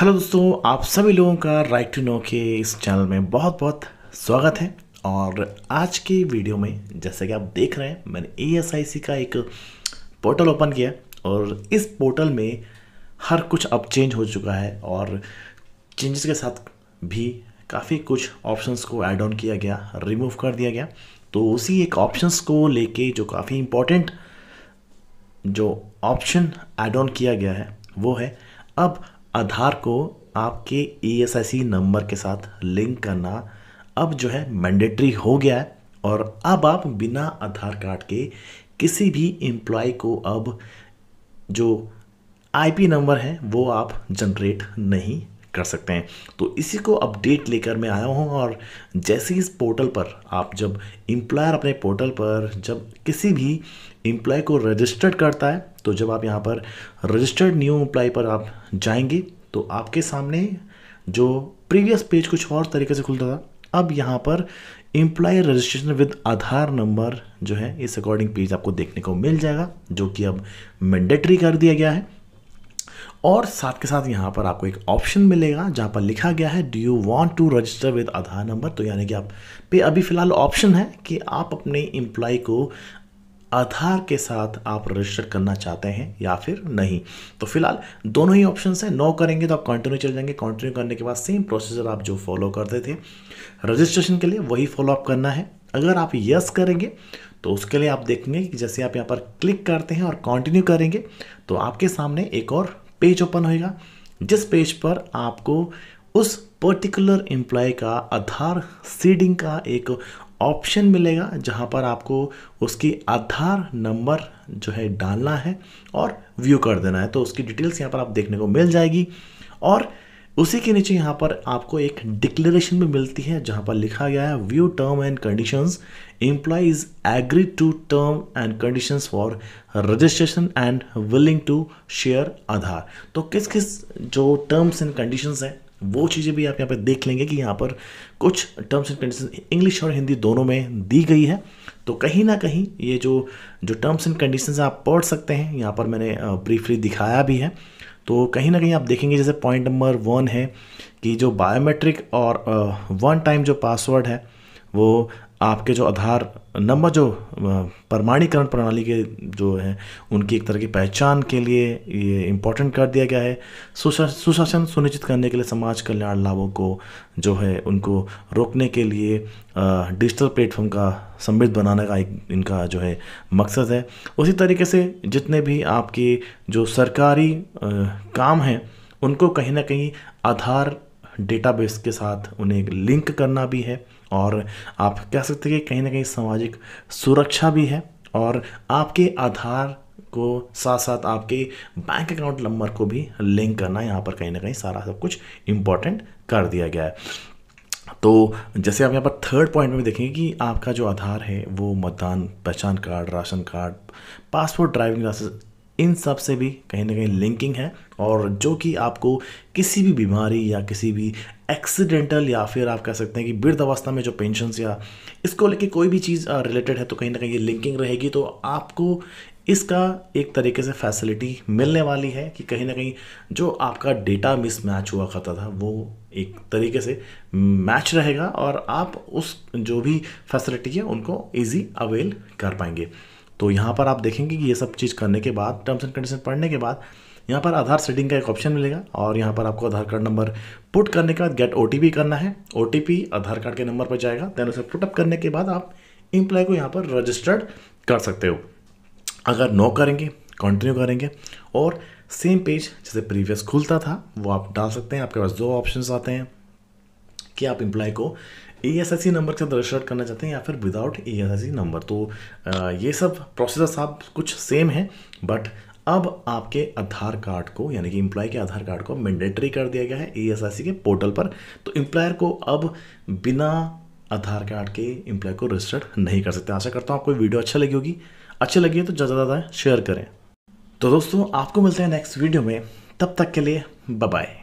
hello दोस्तों आप सभी लोगों का राइट टू नो के इस चैनल में बहुत बहुत स्वागत है और आज के वीडियो में जैसे कि आप देख रहे हैं मैंने ए का एक पोर्टल ओपन किया और इस पोर्टल में हर कुछ अब चेंज हो चुका है और चेंजेस के साथ भी काफ़ी कुछ ऑप्शंस को ऐड ऑन किया गया रिमूव कर दिया गया तो उसी एक ऑप्शंस को लेके जो काफ़ी इम्पोर्टेंट जो ऑप्शन ऐड ऑन किया गया है वो है अब आधार को आपके ई e नंबर के साथ लिंक करना अब जो है मैंडेटरी हो गया है और अब आप बिना आधार कार्ड के किसी भी एम्प्लॉय को अब जो आईपी नंबर है वो आप जनरेट नहीं कर सकते हैं तो इसी को अपडेट लेकर मैं आया हूँ और जैसे इस पोर्टल पर आप जब एम्प्लॉयर अपने पोर्टल पर जब किसी भी एम्प्लॉय को रजिस्टर्ड करता है तो जब आप यहाँ पर रजिस्टर्ड न्यू अप्लाई पर आप जाएंगे तो आपके सामने जो प्रीवियस पेज कुछ और तरीके से खुलता था अब यहाँ पर employ registration with Aadhaar number जो है इस अकॉर्डिंग पेज आपको देखने को मिल जाएगा जो कि अब मैंडेटरी कर दिया गया है और साथ के साथ यहाँ पर आपको एक ऑप्शन मिलेगा जहाँ पर लिखा गया है do you want to register with Aadhaar number तो यानी कि आप पे अभी फ़िलहाल ऑप्शन है कि आप अपने एम्प्लॉय को आधार के साथ आप रजिस्टर करना चाहते हैं या फिर नहीं तो फिलहाल दोनों ही ऑप्शन हैं नो करेंगे तो आप कंटिन्यू चले जाएंगे कंटिन्यू करने के बाद सेम प्रोसीजर आप जो फॉलो करते थे रजिस्ट्रेशन के लिए वही फॉलोअप करना है अगर आप यस करेंगे तो उसके लिए आप देखेंगे कि जैसे आप यहाँ पर क्लिक करते हैं और कंटिन्यू करेंगे तो आपके सामने एक और पेज ओपन होएगा जिस पेज पर आपको उस पर्टिकुलर एम्प्लॉय का आधार सीडिंग का एक ऑप्शन मिलेगा जहां पर आपको उसकी आधार नंबर जो है डालना है और व्यू कर देना है तो उसकी डिटेल्स यहां पर आप देखने को मिल जाएगी और उसी के नीचे यहां पर आपको एक डिक्लेरेशन भी मिलती है जहां पर लिखा गया है view term and conditions employees agree to term and conditions for registration and willing to share Aadhaar तो किस किस जो टर्म्स एंड कंडीशंस हैं वो चीज़ें भी आप यहाँ पर देख लेंगे कि यहाँ पर कुछ टर्म्स एंड कंडीशन इंग्लिश और हिंदी दोनों में दी गई है तो कहीं ना कहीं ये जो जो टर्म्स एंड कंडीशन आप पढ़ सकते हैं यहाँ पर मैंने ब्रीफली दिखाया भी है तो कहीं ना कहीं आप देखेंगे जैसे पॉइंट नंबर वन है कि जो बायोमेट्रिक और वन टाइम जो पासवर्ड है वो आपके जो आधार नंबर जो प्रमाणीकरण प्रणाली के जो हैं उनकी एक तरह की पहचान के लिए ये इम्पोर्टेंट कर दिया गया है सुशासन सुनिश्चित करने के लिए समाज कल्याण लाभों को जो है उनको रोकने के लिए डिजिटल प्लेटफॉर्म का समृद्ध बनाने का एक इनका जो है मकसद है उसी तरीके से जितने भी आपके जो सरकारी काम हैं उनको कहीं ना कहीं आधार डेटाबेस के साथ उन्हें एक लिंक करना भी है और आप कह सकते हैं कि कहीं ना कहीं सामाजिक सुरक्षा भी है और आपके आधार को साथ साथ आपके बैंक अकाउंट नंबर को भी लिंक करना यहाँ पर कहीं ना कहीं सारा सब कुछ इम्पोर्टेंट कर दिया गया है तो जैसे आप यहाँ पर थर्ड पॉइंट में देखेंगे कि आपका जो आधार है वो मतदान पहचान card ration card passport driving licence इन सब से भी कहीं ना कहीं लिंकिंग है और जो कि आपको किसी भी बीमारी या किसी भी एक्सीडेंटल या फिर आप कह सकते हैं कि वृद्ध अवस्था में जो पेंशन या इसको लेके कोई भी चीज़ रिलेटेड है तो कहीं ना कहीं ये लिंकिंग रहेगी तो आपको इसका एक तरीके से फैसिलिटी मिलने वाली है कि कहीं ना कहीं जो आपका डेटा मिसमैच हुआ करता था वो एक तरीके से मैच रहेगा और आप उस जो भी फैसिलिटी है उनको इजी अवेल कर पाएंगे तो यहाँ पर आप देखेंगे कि ये सब चीज़ करने के बाद टर्म्स एंड कंडीशन पढ़ने के बाद यहाँ पर आधार सेटिंग का एक ऑप्शन मिलेगा और यहाँ पर आपको आधार कार्ड नंबर पुट करने के बाद गेट ओ करना है ओ आधार कार्ड के नंबर पर जाएगा दैन उसे पुटअप करने के बाद आप इम्प्लॉय को यहाँ पर रजिस्टर्ड कर सकते हो अगर नो करेंगे कंटिन्यू करेंगे और सेम पेज जैसे प्रीवियस खुलता था वो आप डाल सकते हैं आपके पास दो ऑप्शंस आते हैं कि आप इम्प्लाई को A S S C number के साथ रजिस्टर्ड करना चाहते हैं या फिर without A S S C number तो ये सब प्रोसेस आप कुछ सेम है बट अब आपके आधार कार्ड को यानी कि इम्प्लॉय के आधार कार्ड को मैंडेटरी कर दिया गया है ई एस आई सी के पोर्टल पर तो इम्प्लॉयर को अब बिना आधार कार्ड के इम्प्लॉय को रजिस्टर्ड नहीं कर सकते आशा करता हूँ आपको वीडियो अच्छा लगी होगी अच्छी लगी है तो ज़्यादा ज़्यादा शेयर करें तो दोस्तों आपको मिलते हैं नेक्स्ट वीडियो में तब तक के लिए बाय